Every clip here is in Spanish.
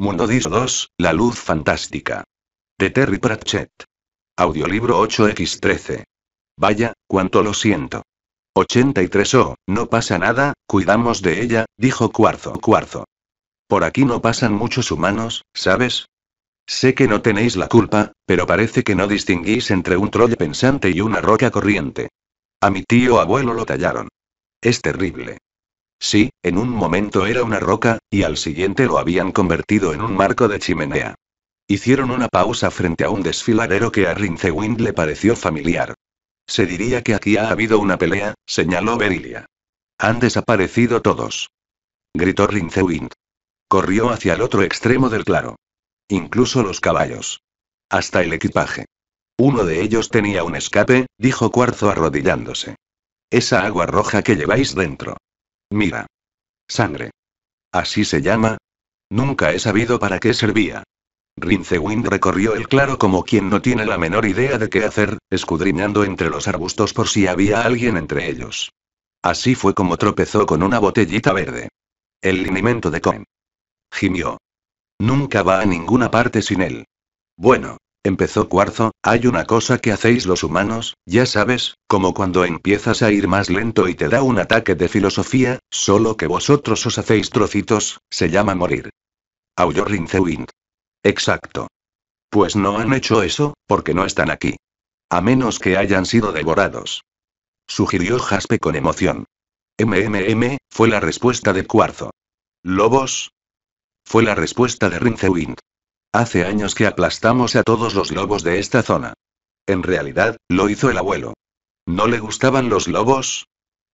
Disco 2, La Luz Fantástica. De Terry Pratchett. Audiolibro 8x13. Vaya, cuánto lo siento. 83 o no pasa nada, cuidamos de ella, dijo Cuarzo Cuarzo. Por aquí no pasan muchos humanos, ¿sabes? Sé que no tenéis la culpa, pero parece que no distinguís entre un troll pensante y una roca corriente. A mi tío abuelo lo tallaron. Es terrible. Sí, en un momento era una roca, y al siguiente lo habían convertido en un marco de chimenea. Hicieron una pausa frente a un desfiladero que a Rincewind le pareció familiar. Se diría que aquí ha habido una pelea, señaló Berilia. Han desaparecido todos. Gritó Rincewind. Corrió hacia el otro extremo del claro. Incluso los caballos. Hasta el equipaje. Uno de ellos tenía un escape, dijo Cuarzo arrodillándose. Esa agua roja que lleváis dentro. Mira. Sangre. Así se llama. Nunca he sabido para qué servía. Rincewind recorrió el claro como quien no tiene la menor idea de qué hacer, escudriñando entre los arbustos por si había alguien entre ellos. Así fue como tropezó con una botellita verde. El linimento de Cohen. Gimió. Nunca va a ninguna parte sin él. Bueno, Empezó Cuarzo, hay una cosa que hacéis los humanos, ya sabes, como cuando empiezas a ir más lento y te da un ataque de filosofía, solo que vosotros os hacéis trocitos, se llama morir. Aulló Rincewind. Exacto. Pues no han hecho eso, porque no están aquí. A menos que hayan sido devorados. Sugirió Jaspe con emoción. MMM, fue la respuesta de Cuarzo. ¿Lobos? Fue la respuesta de Rincewind. Hace años que aplastamos a todos los lobos de esta zona. En realidad, lo hizo el abuelo. ¿No le gustaban los lobos?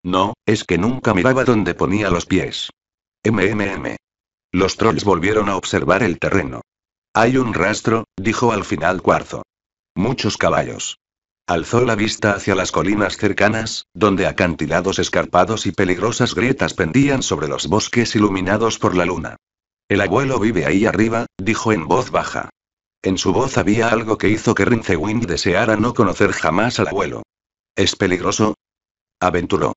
No, es que nunca miraba dónde ponía los pies. MMM. Los trolls volvieron a observar el terreno. Hay un rastro, dijo al final Cuarzo. Muchos caballos. Alzó la vista hacia las colinas cercanas, donde acantilados escarpados y peligrosas grietas pendían sobre los bosques iluminados por la luna. El abuelo vive ahí arriba, dijo en voz baja. En su voz había algo que hizo que Rincewind deseara no conocer jamás al abuelo. ¿Es peligroso? aventuró.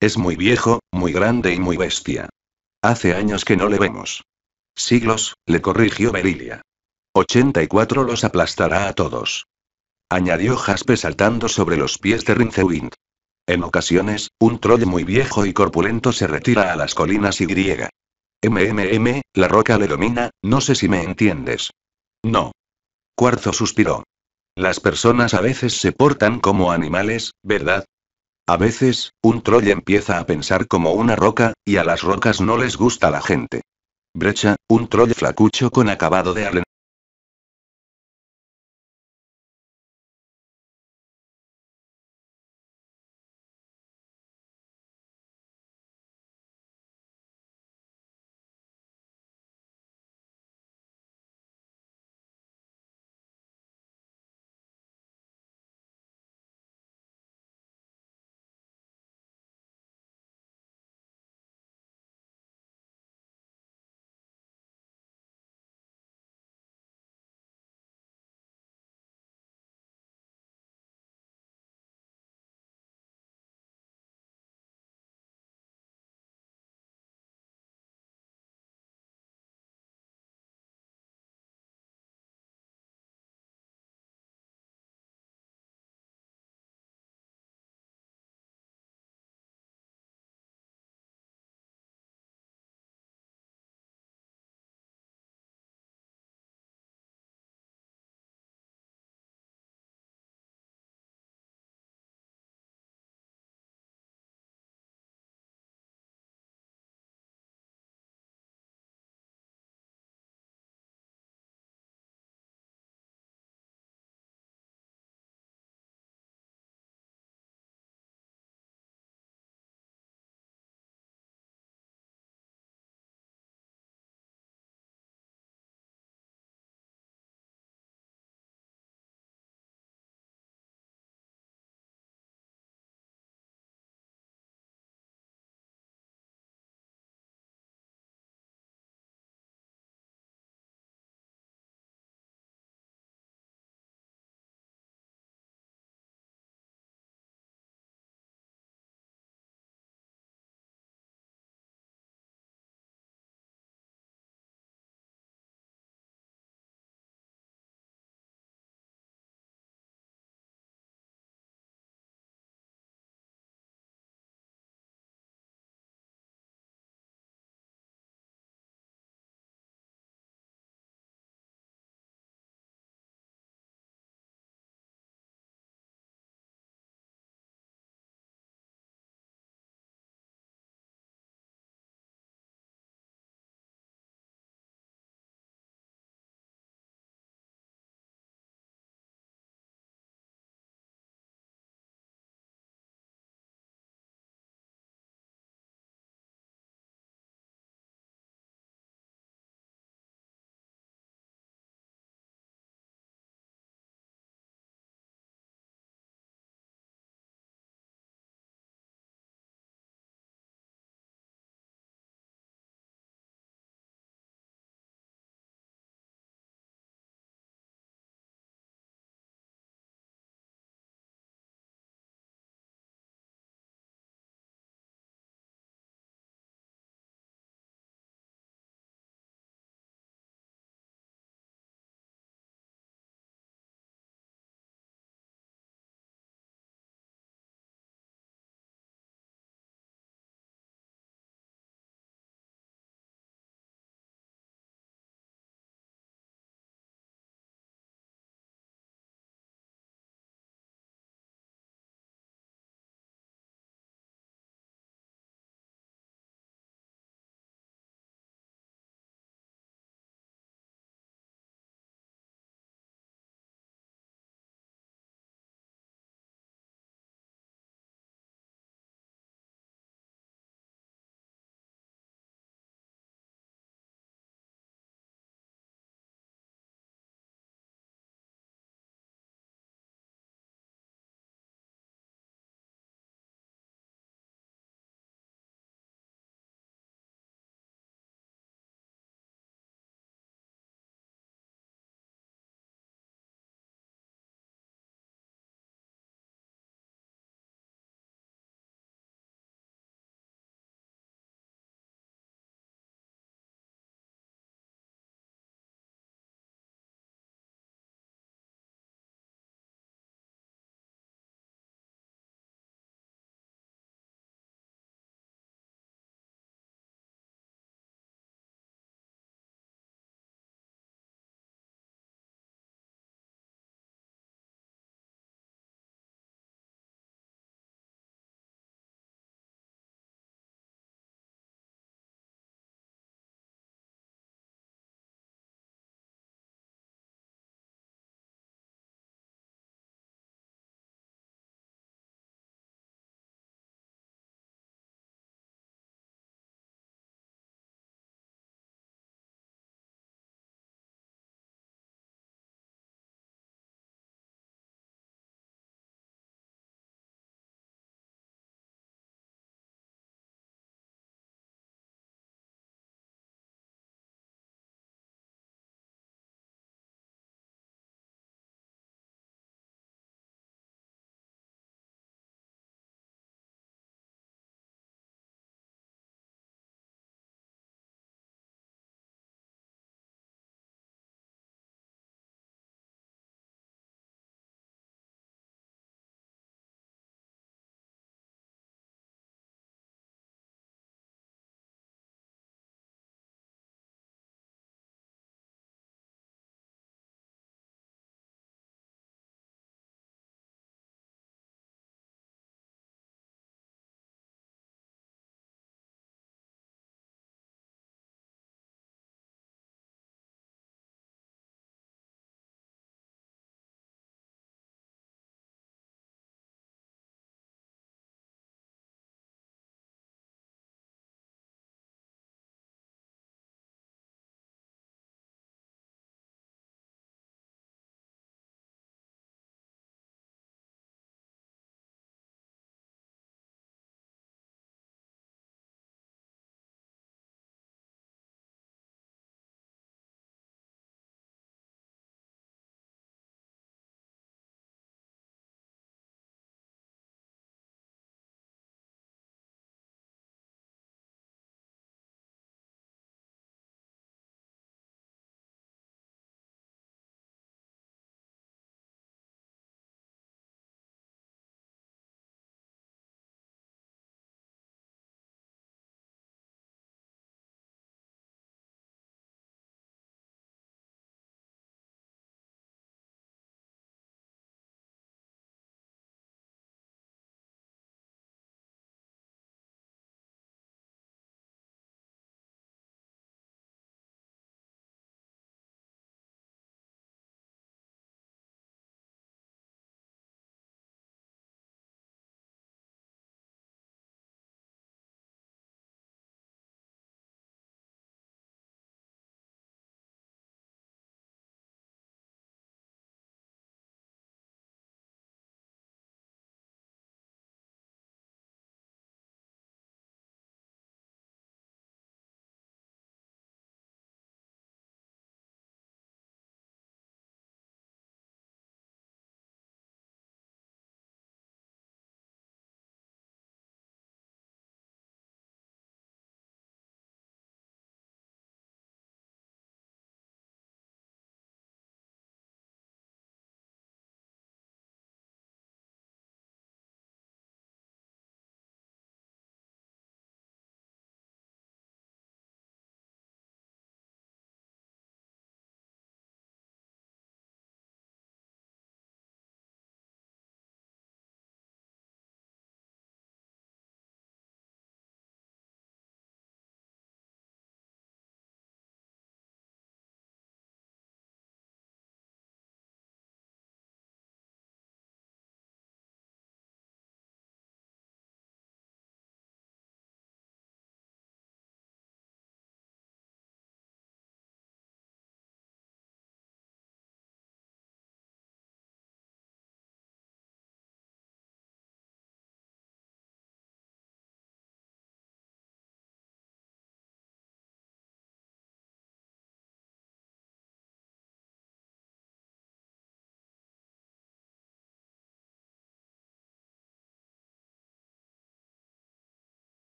Es muy viejo, muy grande y muy bestia. Hace años que no le vemos. Siglos, le corrigió Berilia. 84 los aplastará a todos. Añadió Jaspe saltando sobre los pies de Rincewind. En ocasiones, un troll muy viejo y corpulento se retira a las colinas y griega. MMM, la roca le domina, no sé si me entiendes. No. Cuarzo suspiró. Las personas a veces se portan como animales, ¿verdad? A veces, un troll empieza a pensar como una roca, y a las rocas no les gusta la gente. Brecha, un troll flacucho con acabado de alen,